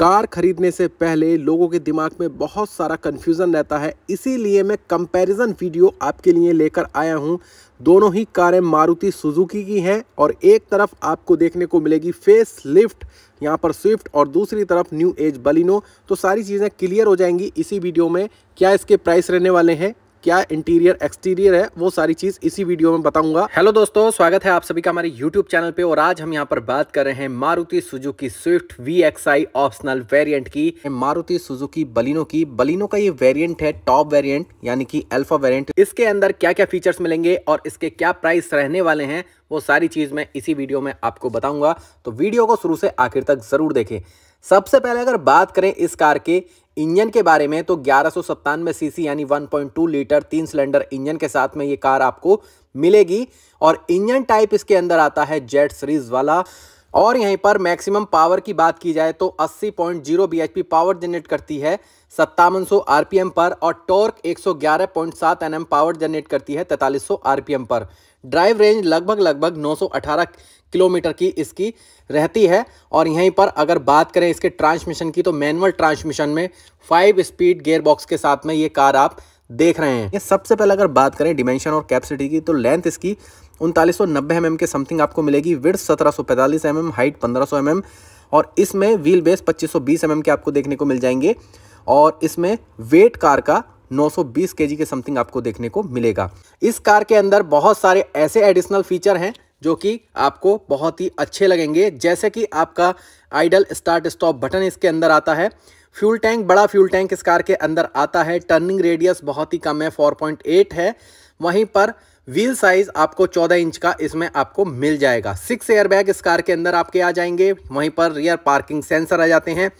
car खरीदने से पहले लोगों के दिमाग में बहुत सारा कन्फ्यूज़न रहता है इसीलिए मैं कंपैरिजन वीडियो आपके लिए लेकर आया हूं दोनों ही कारें मारुति सुजुकी की हैं और एक तरफ आपको देखने को मिलेगी फेस लिफ्ट यहाँ पर स्विफ्ट और दूसरी तरफ न्यू एज बलिनो तो सारी चीज़ें क्लियर हो जाएंगी इसी वीडियो में क्या इसके प्राइस रहने वाले हैं क्या इंटीरियर एक्सटीरियर है वो सारी चीज इसी वीडियो में बताऊंगा हेलो दोस्तों स्वागत है आप सभी का हमारे यूट्यूब चैनल पे और आज हम यहाँ पर बात कर रहे हैं Maruti Suzuki Swift V optional variant की मारुति सुजुकी बलिनो की बलिनो का ये वेरिएंट है टॉप वेरिएंट यानी कि अल्फा वेरियंट इसके अंदर क्या क्या फीचर्स मिलेंगे और इसके क्या प्राइस रहने वाले हैं वो सारी चीज मैं इसी वीडियो में आपको बताऊंगा तो वीडियो को शुरू से आखिर तक जरूर देखें सबसे पहले अगर बात करें इस कार के इंजन के बारे में तो ग्यारह सौ सीसी यानी 1.2 लीटर तीन सिलेंडर इंजन के साथ में ये कार आपको मिलेगी और इंजन टाइप इसके अंदर आता है जेट सीरीज वाला और यहीं पर मैक्सिमम पावर की बात की जाए तो 80.0 पॉइंट पावर जनरेट करती है सत्तावन आरपीएम पर और टॉर्क 111.7 सौ पावर जनरेट करती है तैतालीस आरपीएम पर ड्राइव रेंज लगभग लगभग 918 किलोमीटर की इसकी रहती है और यहीं पर अगर बात करें इसके ट्रांसमिशन की तो मैनुअल ट्रांसमिशन में फाइव स्पीड गेयर बॉक्स के साथ में ये कार आप देख रहे हैं ये सबसे पहले अगर बात करें डिमेंशन और कैपेसिटी की तो लेंथ इसकी उनतालीस सौ mm के समथिंग आपको मिलेगी विड्थ सत्रह सौ पैंतालीस एम एम हाइट पंद्रह सौ एम mm, एम और इसमें व्हील बेस पच्चीस सौ बीस एम mm एम के आपको देखने को मिल जाएंगे और इसमें वेट कार का 920 केजी के समथिंग आपको देखने को मिलेगा इस कार के अंदर बहुत सारे ऐसे एडिशनल फीचर हैं जो कि आपको बहुत ही अच्छे लगेंगे जैसे कि आपका आइडल स्टार्ट स्टॉप बटन इसके अंदर आता है फ्यूल टैंक बड़ा फ्यूल टैंक इस कार के अंदर आता है टर्निंग रेडियस बहुत ही कम है 4.8 है वहीं पर व्हील साइज आपको 14 इंच का इसमें आपको मिल जाएगा सिक्स एयरबैग इस कार के अंदर आपके आ जाएंगे वहीं पर रियर पार्किंग सेंसर आ जाते हैं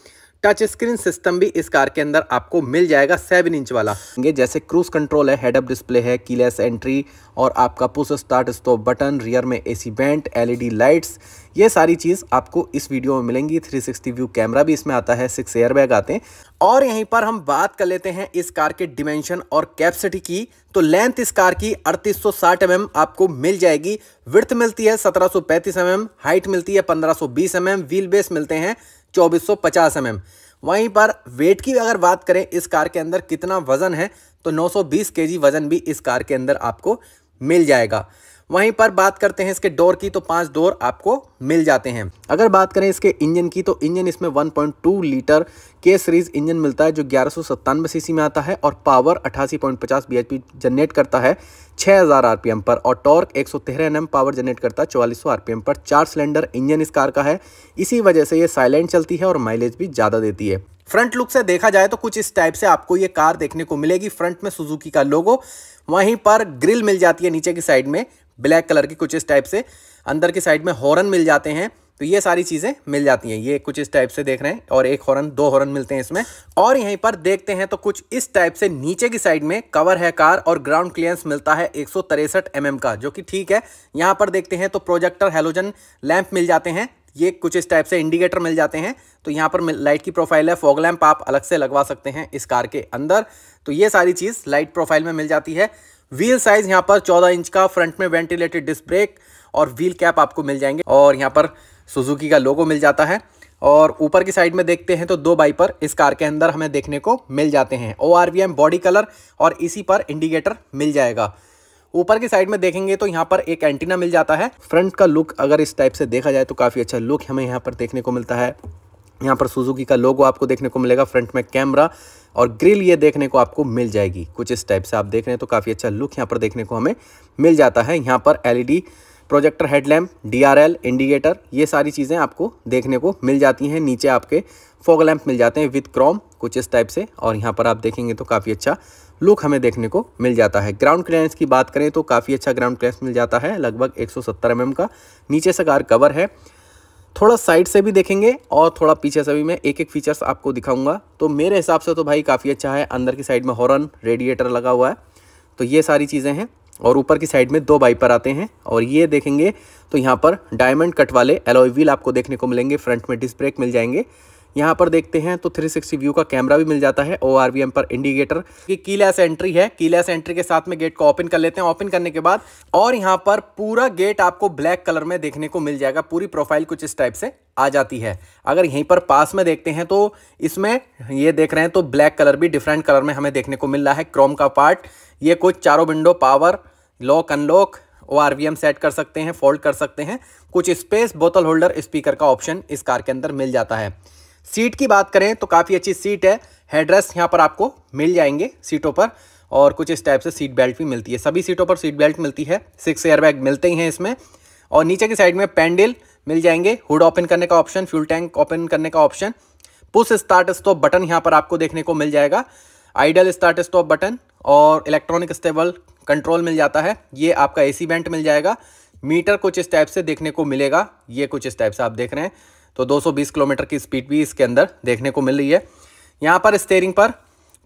टच स्क्रीन सिस्टम भी इस कार के अंदर आपको मिल जाएगा सेवन इंच वाला जैसे क्रूज कंट्रोल है हेडअप डिस्प्ले है कीलेस एंट्री और आपका push start stop button rear में एसी वेंट एलईडी लाइट्स ये सारी चीज़ आपको इस वीडियो में मिलेंगी 360 व्यू कैमरा भी इसमें आता है सिक्स एयरबैग आते हैं और यहीं पर हम बात कर लेते हैं इस कार के डिमेंशन और कैपेसिटी की तो लेंथ इस कार की 3860 mm आपको मिल जाएगी विर्थ मिलती है 1735 mm हाइट मिलती है 1520 mm व्हील बेस मिलते हैं 2450 mm वहीं पर वेट की अगर बात करें इस कार के अंदर कितना वज़न है तो 920 सौ वज़न भी इस कार के अंदर आपको मिल जाएगा वहीं पर बात करते हैं इसके डोर की तो पांच डोर आपको मिल जाते हैं अगर बात करें इसके इंजन की तो इंजन इसमें 1.2 लीटर के सीरीज इंजन मिलता है जो ग्यारह सीसी में आता है और पावर 88.50 बीएचपी जनरेट करता है 6000 आरपीएम पर और टॉर्क एक सौ पावर जनरेट करता है चौवालीस आरपीएम पर चार सिलेंडर इंजन इस कार का है इसी वजह से ये साइलेंट चलती है और माइलेज भी ज़्यादा देती है फ्रंट लुक से देखा जाए तो कुछ इस टाइप से आपको ये कार देखने को मिलेगी फ्रंट में सुजुकी का लोगो वहीं पर ग्रिल मिल जाती है नीचे की साइड में ब्लैक कलर की कुछ इस टाइप से अंदर की साइड में हॉर्न मिल जाते हैं तो ये सारी चीज़ें मिल जाती हैं ये कुछ इस टाइप से देख रहे हैं और एक हॉर्न दो हॉर्न मिलते हैं इसमें और यहीं पर देखते हैं तो कुछ इस टाइप से नीचे की साइड में कवर है कार और ग्राउंड क्लियरेंस मिलता है एक सौ mm का जो कि ठीक है यहाँ पर देखते हैं तो प्रोजेक्टर हेलोजन लैंप मिल जाते हैं ये कुछ इस टाइप से इंडिकेटर मिल जाते हैं तो यहाँ पर लाइट की प्रोफाइल है फॉग लैम्प आप अलग से लगवा सकते हैं इस कार के अंदर तो ये सारी चीज़ लाइट प्रोफाइल में मिल जाती है व्हील साइज यहाँ पर 14 इंच का फ्रंट में वेंटिलेटेड डिस्क ब्रेक और व्हील कैप आपको मिल जाएंगे और यहाँ पर सुजुकी का लोगो मिल जाता है और ऊपर की साइड में देखते हैं तो दो बाइपर इस कार के अंदर हमें देखने को मिल जाते हैं ओ बॉडी कलर और इसी पर इंडिकेटर मिल जाएगा ऊपर की साइड में देखेंगे तो यहाँ पर एक एंटीना मिल जाता है फ्रंट का लुक अगर इस टाइप से देखा जाए तो काफ़ी अच्छा लुक हमें यहाँ पर देखने को मिलता है यहाँ पर सुजुकी का लोगो आपको देखने को मिलेगा फ्रंट में कैमरा और ग्रिल ये देखने को आपको मिल जाएगी कुछ इस टाइप से आप देख रहे हैं तो काफ़ी अच्छा लुक यहाँ पर देखने को हमें मिल जाता है यहाँ पर LED projector headlamp DRL indicator ये सारी चीज़ें आपको देखने को मिल जाती हैं नीचे आपके फोग लैम्प मिल जाते हैं विथ क्रॉम कुछ इस टाइप से और यहाँ पर आप देखेंगे तो काफ़ी अच्छा लुक हमें देखने को मिल जाता है ग्राउंड क्लियरेंस की बात करें तो काफ़ी अच्छा ग्राउंड क्लियरेंस मिल जाता है लगभग 170 सौ mm का नीचे से कार कवर है थोड़ा साइड से भी देखेंगे और थोड़ा पीछे से भी मैं एक एक फीचर्स आपको दिखाऊंगा तो मेरे हिसाब से तो भाई काफ़ी अच्छा है अंदर की साइड में हॉर्न रेडिएटर लगा हुआ है तो ये सारी चीज़ें हैं और ऊपर की साइड में दो बाइपर आते हैं और ये देखेंगे तो यहाँ पर डायमंड कट वाले एलोई व्हील आपको देखने को मिलेंगे फ्रंट में डिस्क ब्रेक मिल जाएंगे यहाँ पर देखते हैं तो 360 व्यू का कैमरा भी मिल जाता है ओ पर इंडिकेटर की कीलेस एंट्री है कीलेस एंट्री के साथ में गेट को ओपन कर लेते हैं ओपन करने के बाद और यहाँ पर पूरा गेट आपको ब्लैक कलर में देखने को मिल जाएगा पूरी प्रोफाइल कुछ इस टाइप से आ जाती है अगर यहीं पर पास में देखते हैं तो इसमें ये देख रहे हैं तो ब्लैक कलर भी डिफरेंट कलर में हमें देखने को मिल रहा है क्रोम का पार्ट ये कुछ चारों विंडो पावर लॉक अनलॉक ओ आर सेट कर सकते हैं फोल्ड कर सकते हैं कुछ स्पेस बोतल होल्डर स्पीकर का ऑप्शन इस कार के अंदर मिल जाता है सीट की बात करें तो काफ़ी अच्छी सीट है हेडरेस्ट यहाँ पर आपको मिल जाएंगे सीटों पर और कुछ इस टाइप से सीट बेल्ट भी मिलती है सभी सीटों पर सीट बेल्ट मिलती है सिक्स एयरबैग मिलते ही हैं इसमें और नीचे की साइड में पैंडल मिल जाएंगे हुड ओपन करने का ऑप्शन फ्यूल टैंक ओपन करने का option push start stop button यहाँ पर आपको देखने को मिल जाएगा आइडल स्टार्ट स्टॉप बटन और इलेक्ट्रॉनिक स्टेबल कंट्रोल मिल जाता है ये आपका ए सी मिल जाएगा मीटर कुछ इस टाइप से देखने को मिलेगा ये कुछ इस टाइप से आप देख रहे हैं तो 220 किलोमीटर की स्पीड भी इसके अंदर देखने को मिल रही है यहाँ पर स्टेयरिंग पर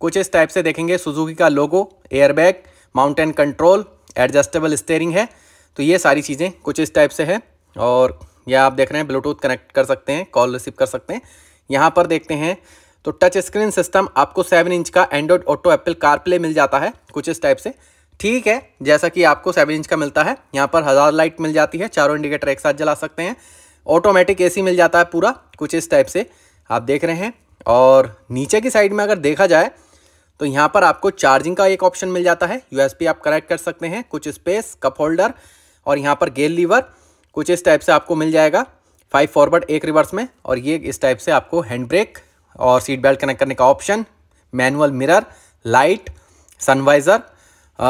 कुछ इस टाइप से देखेंगे सुजुकी का logo airbag mountain control adjustable steering है तो ये सारी चीज़ें कुछ इस टाइप से है और यह आप देख रहे हैं ब्लूटूथ कनेक्ट कर सकते हैं कॉल रिसीव कर सकते हैं यहाँ पर देखते हैं तो टच स्क्रीन सिस्टम आपको सेवन इंच का एंड्रॉयड ऑटो एप्पल कारप्ले मिल जाता है कुछ इस टाइप से ठीक है जैसा कि आपको सेवन इंच का मिलता है यहाँ पर हज़ार लाइट मिल जाती है चारों इंडिकेटर एक साथ जला सकते हैं ऑटोमेटिक एसी मिल जाता है पूरा कुछ इस टाइप से आप देख रहे हैं और नीचे की साइड में अगर देखा जाए तो यहाँ पर आपको चार्जिंग का एक ऑप्शन मिल जाता है यू आप कनेक्ट कर सकते हैं कुछ स्पेस कप होल्डर और यहाँ पर गेल लीवर कुछ इस टाइप से आपको मिल जाएगा फाइव फॉरवर्ड एक रिवर्स में और ये इस टाइप से आपको हैंड ब्रेक और सीट बेल्ट कनेक्ट करने का option manual mirror light sun visor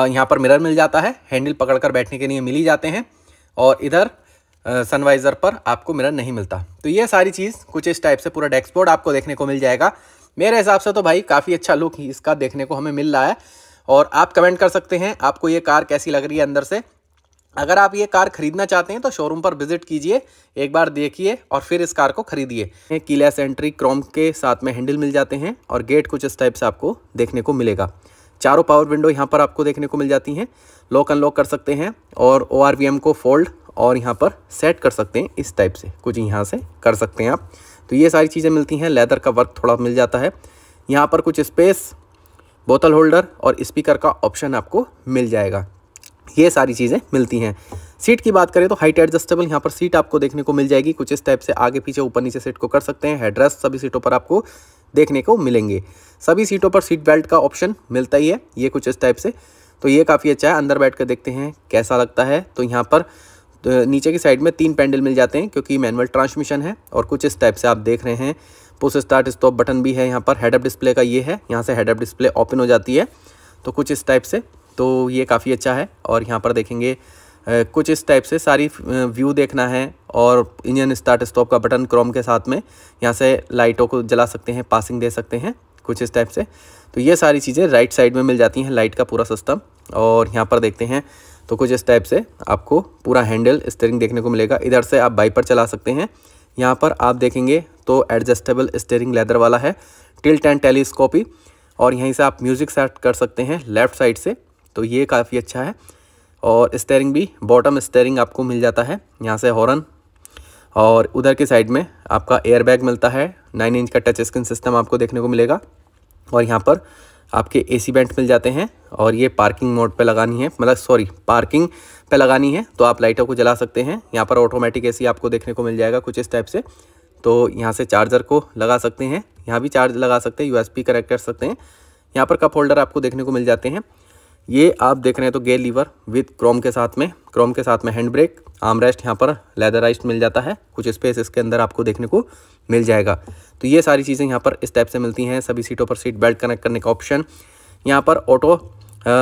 यहाँ पर मिरर मिल जाता है हैंडल पकड़कर बैठने के लिए मिल ही जाते हैं और इधर सनवाइज़र पर आपको मिरर नहीं मिलता तो ये सारी चीज़ कुछ इस टाइप से पूरा डैक्सपोर्ड आपको देखने को मिल जाएगा मेरे हिसाब से तो भाई काफ़ी अच्छा लुक इसका देखने को हमें मिल रहा है और आप कमेंट कर सकते हैं आपको ये कार कैसी लग रही है अंदर से अगर आप ये कार खरीदना चाहते हैं तो शोरूम पर विजिट कीजिए एक बार देखिए और फिर इस कार को खरीदिए कीलेस एंट्री क्रोम के साथ में हैंडल मिल जाते हैं और गेट कुछ इस टाइप से आपको देखने को मिलेगा चारों पावर विंडो यहाँ पर आपको देखने को मिल जाती हैं लॉक अनलॉक कर सकते हैं और ओ को फोल्ड और यहाँ पर सेट कर सकते हैं इस टाइप से कुछ यहाँ से कर सकते हैं आप तो ये सारी चीज़ें मिलती हैं लेदर का वर्क थोड़ा मिल जाता है यहाँ पर कुछ स्पेस बोतल होल्डर और स्पीकर का ऑप्शन आपको मिल जाएगा ये सारी चीज़ें मिलती हैं सीट की बात करें तो हाइट एडजस्टेबल यहाँ पर सीट आपको देखने को मिल जाएगी कुछ इस टाइप से आगे पीछे ऊपर नीचे सीट को कर सकते हैं हेडरेस्ट सभी सीटों पर आपको देखने को मिलेंगे सभी सीटों पर सीट बेल्ट का ऑप्शन मिलता ही है ये कुछ इस टाइप से तो ये काफ़ी अच्छा है अंदर बैठ कर देखते हैं कैसा लगता है तो यहाँ पर तो नीचे की साइड में तीन पैंडल मिल जाते हैं क्योंकि मैनुअल ट्रांसमिशन है और कुछ इस टाइप से आप देख रहे हैं पुश स्टार्ट स्टॉप बटन भी है यहाँ पर हेडअप डिस्प्ले का ये है यहाँ से हेडअप डिस्प्ले ओपन हो जाती है तो कुछ इस टाइप से तो ये काफ़ी अच्छा है और यहाँ पर देखेंगे कुछ इस टाइप से सारी व्यू देखना है और इंजन स्टार्ट स्टॉप का बटन क्रोम के साथ में यहाँ से लाइटों को जला सकते हैं पासिंग दे सकते हैं कुछ इस टाइप से तो ये सारी चीज़ें राइट साइड में मिल जाती हैं लाइट का पूरा सिस्टम और यहाँ पर देखते हैं तो कुछ इस टाइप से आपको पूरा हैंडल स्टेयरिंग देखने को मिलेगा इधर से आप बाइपर चला सकते हैं यहाँ पर आप देखेंगे तो एडजस्टेबल स्टेयरिंग लेदर वाला है टिल्ट एंड टेलीस्कोपी और यहीं से आप म्यूज़िक सेट कर सकते हैं लेफ़्ट साइड से तो ये काफ़ी अच्छा है और स्टेयरिंग भी बॉटम स्टेयरिंग आपको मिल जाता है यहाँ से हॉर्न और उधर की साइड में आपका एयरबैग मिलता है नाइन इंच का टच स्क्रीन सिस्टम आपको देखने को मिलेगा और यहाँ पर आपके एसी बैंड मिल जाते हैं और ये पार्किंग मोड पे लगानी है मतलब सॉरी पार्किंग पे लगानी है तो आप लाइटों को जला सकते हैं यहाँ पर ऑटोमेटिक एसी आपको देखने को मिल जाएगा कुछ इस टाइप से तो यहाँ से चार्जर को लगा सकते हैं यहाँ भी चार्ज लगा सकते हैं यूएसबी कनेक्ट कर सकते हैं यहाँ पर कप होल्डर आपको देखने को मिल जाते हैं ये आप देख रहे हैं तो गेयर लीवर विथ क्रोम के साथ में क्रोम के साथ में हैंड ब्रेक आर्म रेस्ट यहाँ पर लेदर राइस्ट मिल जाता है कुछ स्पेस इसके अंदर आपको देखने को मिल जाएगा तो ये सारी चीज़ें यहाँ पर इस टाइप से मिलती हैं सभी सीटों पर सीट बेल्ट कनेक्ट करने का ऑप्शन यहाँ पर ऑटो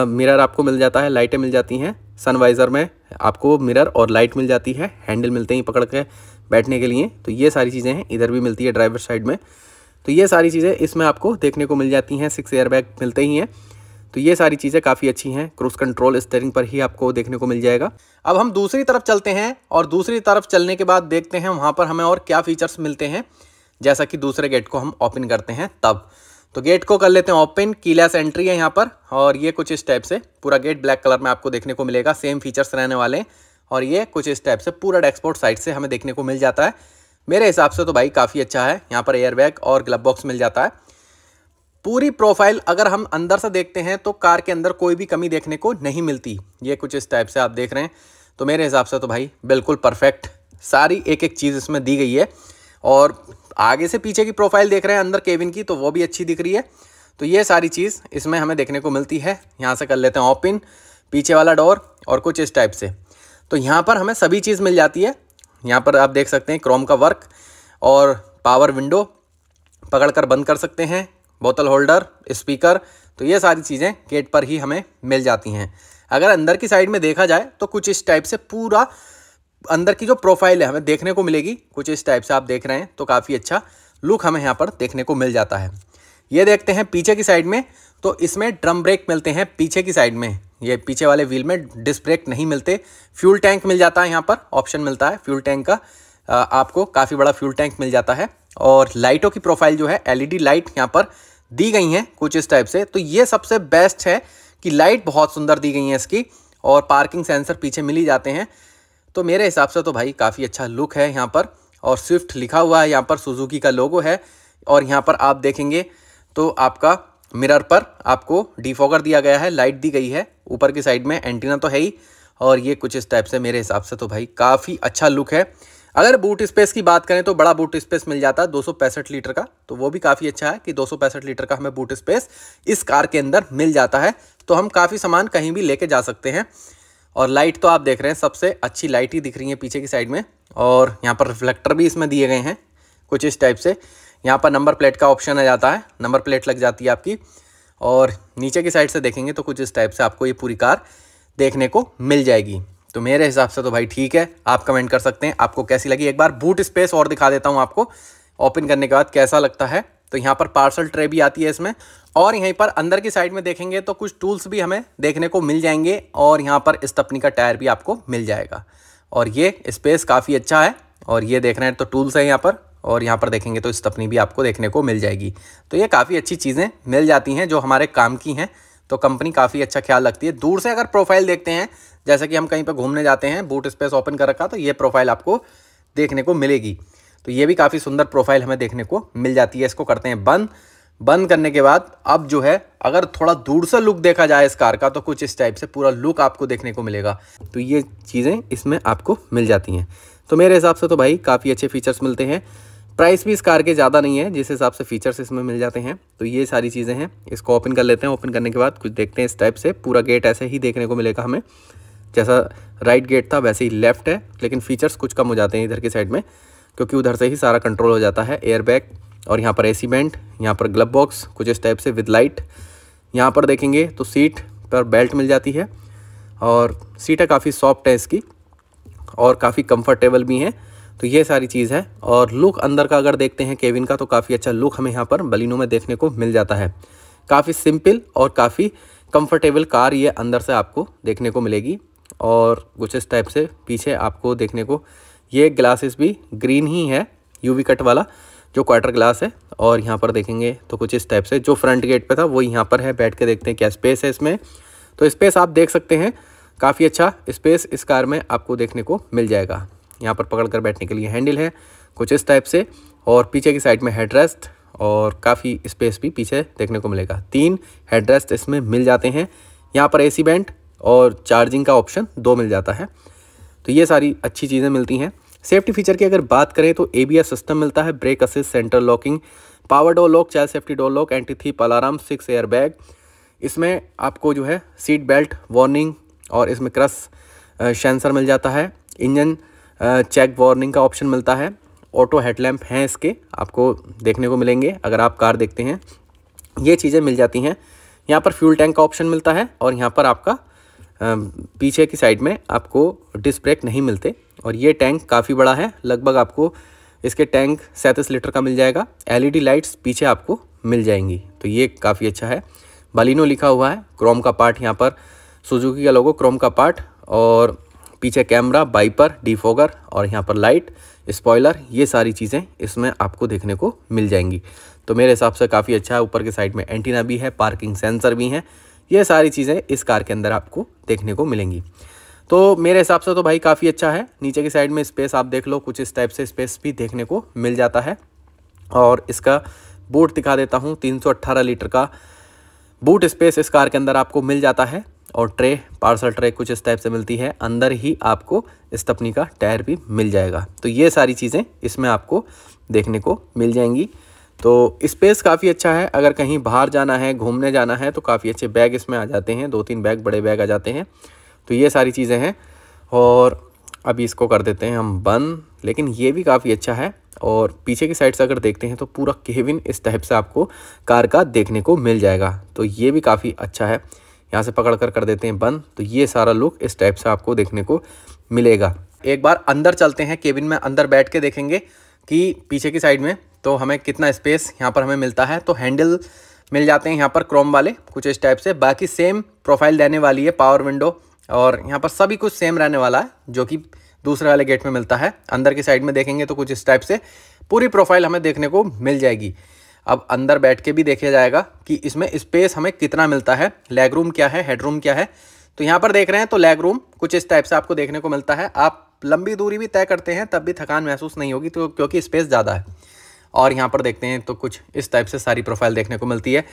मिरर आपको मिल जाता है लाइटें मिल जाती हैं सनवाइज़र में आपको मिरर और लाइट मिल जाती है हैंडल मिलते ही पकड़ के बैठने के लिए तो ये सारी चीज़ें हैं इधर भी मिलती है ड्राइवर साइड में तो ये सारी चीज़ें इसमें आपको देखने को मिल जाती हैं सिक्स एयरबैग मिलते ही हैं तो ये सारी चीज़ें काफ़ी अच्छी हैं क्रूज कंट्रोल स्टेयरिंग पर ही आपको देखने को मिल जाएगा अब हम दूसरी तरफ चलते हैं और दूसरी तरफ चलने के बाद देखते हैं वहाँ पर हमें और क्या फ़ीचर्स मिलते हैं जैसा कि दूसरे गेट को हम ओपन करते हैं तब तो गेट को कर लेते हैं ओपन कीलेस एंट्री है यहाँ पर और ये कुछ इस टाइप से पूरा गेट ब्लैक कलर में आपको देखने को मिलेगा सेम फीचर्स रहने वाले हैं और ये कुछ इस टाइप से पूरा डेक्सपोर्ट साइड से हमें देखने को मिल जाता है मेरे हिसाब से तो भाई काफ़ी अच्छा है यहाँ पर एयरबैग और ग्लब बॉक्स मिल जाता है पूरी प्रोफाइल अगर हम अंदर से देखते हैं तो कार के अंदर कोई भी कमी देखने को नहीं मिलती ये कुछ इस टाइप से आप देख रहे हैं तो मेरे हिसाब से तो भाई बिल्कुल परफेक्ट सारी एक एक चीज़ इसमें दी गई है और आगे से पीछे की प्रोफाइल देख रहे हैं अंदर केविन की तो वो भी अच्छी दिख रही है तो ये सारी चीज़ इसमें हमें देखने को मिलती है यहाँ से कर लेते हैं ओपिन पीछे वाला डोर और कुछ इस टाइप से तो यहाँ पर हमें सभी चीज़ मिल जाती है यहाँ पर आप देख सकते हैं क्रोम का वर्क और पावर विंडो पकड़ कर बंद कर सकते हैं बोतल होल्डर स्पीकर तो ये सारी चीज़ें गेट पर ही हमें मिल जाती हैं अगर अंदर की साइड में देखा जाए तो कुछ इस टाइप से पूरा अंदर की जो प्रोफाइल है हमें देखने को मिलेगी कुछ इस टाइप से आप देख रहे हैं तो काफ़ी अच्छा लुक हमें यहाँ पर देखने को मिल जाता है ये देखते हैं पीछे की साइड में तो इसमें ड्रम ब्रेक मिलते हैं पीछे की साइड में ये पीछे वाले व्हील में डिस्क ब्रेक नहीं मिलते फ्यूल टैंक मिल जाता है यहाँ पर ऑप्शन मिलता है फ्यूल टैंक का आपको काफ़ी बड़ा फ्यूल टैंक मिल जाता है और लाइटों की प्रोफाइल जो है एलईडी लाइट यहाँ पर दी गई हैं कुछ इस टाइप से तो ये सबसे बेस्ट है कि लाइट बहुत सुंदर दी गई है इसकी और पार्किंग सेंसर पीछे मिल ही जाते हैं तो मेरे हिसाब से तो भाई काफ़ी अच्छा लुक है यहाँ पर और स्विफ्ट लिखा हुआ है यहाँ पर सुजुकी का लोगो है और यहाँ पर आप देखेंगे तो आपका मिरर पर आपको डिफॉगर दिया गया है लाइट दी गई है ऊपर की साइड में एंटीना तो है ही और ये कुछ इस टाइप से मेरे हिसाब से तो भाई काफ़ी अच्छा लुक है अगर बूट स्पेस की बात करें तो बड़ा बूट स्पेस मिल जाता है दो लीटर का तो वो भी काफ़ी अच्छा है कि दो लीटर का हमें बूट स्पेस इस कार के अंदर मिल जाता है तो हम काफ़ी सामान कहीं भी लेके जा सकते हैं और लाइट तो आप देख रहे हैं सबसे अच्छी लाइट ही दिख रही है पीछे की साइड में और यहाँ पर रिफ्लेक्टर भी इसमें दिए गए हैं कुछ इस टाइप से यहाँ पर नंबर प्लेट का ऑप्शन आ जाता है नंबर प्लेट लग जाती है आपकी और नीचे की साइड से देखेंगे तो कुछ इस टाइप से आपको ये पूरी कार देखने को मिल जाएगी तो मेरे हिसाब से तो भाई ठीक है आप कमेंट कर सकते हैं आपको कैसी लगी एक बार बूट स्पेस और दिखा देता हूँ आपको ओपन करने के बाद कैसा लगता है तो यहाँ पर पार्सल ट्रे भी आती है इसमें और यहीं पर अंदर की साइड में देखेंगे तो कुछ टूल्स भी हमें देखने को मिल जाएंगे और यहाँ पर स्टपनी का टायर भी आपको मिल जाएगा और ये स्पेस काफ़ी अच्छा है और ये देख रहे हैं तो टूल्स है यहाँ पर और यहाँ पर देखेंगे तो स्टपनी भी आपको देखने को मिल जाएगी तो ये काफ़ी अच्छी चीज़ें मिल जाती हैं जो हमारे काम की हैं तो कंपनी काफ़ी अच्छा ख्याल रखती है दूर से अगर प्रोफाइल देखते हैं जैसे कि हम कहीं पर घूमने जाते हैं बूट स्पेस ओपन कर रखा तो ये प्रोफाइल आपको देखने को मिलेगी तो ये भी काफ़ी सुंदर प्रोफाइल हमें देखने को मिल जाती है इसको करते हैं बंद बंद करने के बाद अब जो है अगर थोड़ा दूर से लुक देखा जाए इस कार का तो कुछ इस टाइप से पूरा लुक आपको देखने को मिलेगा तो ये चीज़ें इसमें आपको मिल जाती हैं तो मेरे हिसाब से तो भाई काफ़ी अच्छे फीचर्स मिलते हैं प्राइस भी इस कार के ज़्यादा नहीं है जिस हिसाब से फीचर्स इसमें मिल जाते हैं तो ये सारी चीज़ें हैं इसको ओपन कर लेते हैं ओपन करने के बाद कुछ देखते हैं इस टाइप से पूरा गेट ऐसे ही देखने को मिलेगा हमें जैसा राइट गेट था वैसे ही लेफ़्ट है लेकिन फीचर्स कुछ कम हो जाते हैं इधर की साइड में क्योंकि उधर से ही सारा कंट्रोल हो जाता है एयरबैग और यहाँ पर ए सी बेंट यहाँ पर ग्लब बॉक्स कुछ इस टाइप से विद लाइट यहाँ पर देखेंगे तो सीट पर बेल्ट मिल जाती है और सीटें काफ़ी सॉफ्ट है इसकी और काफ़ी कंफर्टेबल भी हैं तो ये सारी चीज़ है और लुक अंदर का अगर देखते हैं केविन का तो काफ़ी अच्छा लुक हमें यहाँ पर बलिनो में देखने को मिल जाता है काफ़ी सिंपल और काफ़ी कंफर्टेबल कार ये अंदर से आपको देखने को मिलेगी और कुछ इस टाइप से पीछे आपको देखने को ये ग्लासेस भी ग्रीन ही है यूवी कट वाला जो क्वार्टर ग्लास है और यहाँ पर देखेंगे तो कुछ इस टाइप से जो फ्रंट गेट पे था वो यहाँ पर है बैठ के देखते हैं क्या स्पेस है इसमें तो स्पेस आप देख सकते हैं काफ़ी अच्छा स्पेस इस कार में आपको देखने को मिल जाएगा यहाँ पर पकड़ कर बैठने के लिए हैंडल है कुछ इस टाइप से और पीछे की साइड में हेडरेस्ट और काफ़ी स्पेस भी पीछे देखने को मिलेगा तीन हेडरेस्ट इसमें मिल जाते हैं यहाँ पर एसी बैंड और चार्जिंग का ऑप्शन दो मिल जाता है तो ये सारी अच्छी चीज़ें मिलती हैं सेफ्टी फीचर की अगर बात करें तो ए सिस्टम मिलता है brake assist center locking power door lock child safety door lock anti theft alarm six air bag इसमें आपको जो है सीट बेल्ट वार्निंग और इसमें क्रस सेंसर मिल जाता है इंजन चेक वार्निंग का ऑप्शन मिलता है ऑटो हेडलैम्प हैं इसके आपको देखने को मिलेंगे अगर आप कार देखते हैं ये चीज़ें मिल जाती हैं यहाँ पर फ्यूल टैंक का ऑप्शन मिलता है और यहाँ पर आपका पीछे की साइड में आपको डिस्क ब्रेक नहीं मिलते और ये टैंक काफ़ी बड़ा है लगभग आपको इसके टैंक सैंतीस लीटर का मिल जाएगा एलईडी लाइट्स e पीछे आपको मिल जाएंगी तो ये काफ़ी अच्छा है बलिनो लिखा हुआ है क्रोम का पार्ट यहाँ पर सुजुकी का लोगो क्रोम का पार्ट और पीछे कैमरा बाइपर डिफोगर और यहाँ पर लाइट स्पॉयलर ये सारी चीज़ें इसमें आपको देखने को मिल जाएंगी तो मेरे हिसाब से काफ़ी अच्छा है ऊपर के साइड में एंटीना भी है पार्किंग सेंसर भी हैं ये सारी चीज़ें इस कार के अंदर आपको देखने को मिलेंगी तो मेरे हिसाब से तो भाई काफ़ी अच्छा है नीचे की साइड में स्पेस आप देख लो कुछ इस टाइप से स्पेस भी देखने को मिल जाता है और इसका बूट दिखा देता हूँ 318 लीटर का बूट स्पेस इस कार के अंदर आपको मिल जाता है और ट्रे पार्सल ट्रे कुछ इस टाइप से मिलती है अंदर ही आपको स्टपनी का टायर भी मिल जाएगा तो ये सारी चीज़ें इसमें आपको देखने को मिल जाएंगी तो स्पेस काफ़ी अच्छा है अगर कहीं बाहर जाना है घूमने जाना है तो काफ़ी अच्छे बैग इसमें आ जाते हैं दो तीन बैग बड़े बैग आ जाते हैं तो ये सारी चीज़ें हैं और अभी इसको कर देते हैं हम बंद लेकिन ये भी काफ़ी अच्छा है और पीछे की साइड से अगर देखते हैं तो पूरा केविन इस टाइप से आपको कार का देखने को मिल जाएगा तो ये भी काफ़ी अच्छा है यहाँ से पकड़ कर कर देते हैं बंद तो ये सारा लुक इस टाइप से आपको देखने को मिलेगा एक बार अंदर चलते हैं केबिन में अंदर बैठ के देखेंगे कि पीछे की साइड में तो हमें कितना स्पेस यहाँ पर हमें मिलता है तो हैंडल मिल जाते हैं यहाँ पर क्रोम वाले कुछ इस टाइप से बाकी सेम प्रोफाइल देने वाली है पावर विंडो और यहाँ पर सभी कुछ सेम रहने वाला है जो कि दूसरे वाले गेट में मिलता है अंदर की साइड में देखेंगे तो कुछ इस टाइप से पूरी प्रोफाइल हमें देखने को मिल जाएगी अब अंदर बैठ के भी देखा जाएगा कि इसमें स्पेस हमें कितना मिलता है लेग रूम क्या है हेड रूम क्या है तो यहाँ पर देख रहे हैं तो लेग रूम कुछ इस टाइप से आपको देखने को मिलता है आप लंबी दूरी भी तय करते हैं तब भी थकान महसूस नहीं होगी तो क्योंकि स्पेस ज़्यादा है और यहाँ पर देखते हैं तो कुछ इस टाइप से सारी प्रोफाइल देखने को मिलती है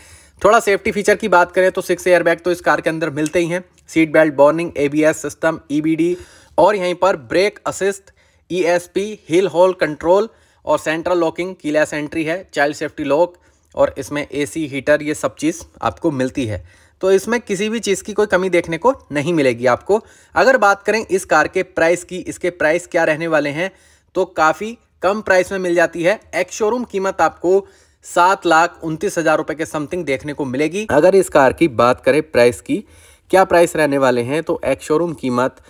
थोड़ा सेफ्टी फीचर की बात करें तो सिक्स एयरबैग तो इस कार के अंदर मिलते ही हैं seat belt warning A system ई और यहीं पर ब्रेक असिस्ट पी हिल होल कंट्रोल और सेंट्रल लॉकिंग कीलेस एंट्री है चाइल्ड सेफ्टी लॉक और इसमें एसी हीटर ये सब चीज़ आपको मिलती है तो इसमें किसी भी चीज़ की कोई कमी देखने को नहीं मिलेगी आपको अगर बात करें इस कार के प्राइस की इसके प्राइस क्या रहने वाले हैं तो काफ़ी कम प्राइस में मिल जाती है एक्स शोरूम कीमत आपको सात लाख उनतीस हज़ार रुपये के समथिंग देखने को मिलेगी अगर इस कार की बात करें प्राइस की क्या प्राइस रहने वाले हैं तो एक्स शोरूम कीमत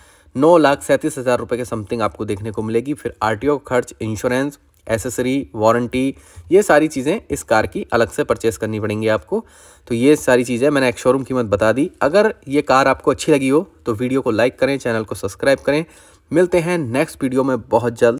नौ लाख सैंतीस हज़ार रुपये के समथिंग आपको देखने को मिलेगी फिर आरटीओ खर्च इंश्योरेंस एसेसरी वारंटी ये सारी चीज़ें इस कार की अलग से परचेस करनी पड़ेंगी आपको तो ये सारी चीज़ें मैंने एक शोरूम कीमत बता दी अगर ये कार आपको अच्छी लगी हो तो वीडियो को लाइक करें चैनल को सब्सक्राइब करें मिलते हैं नेक्स्ट वीडियो में बहुत जल्द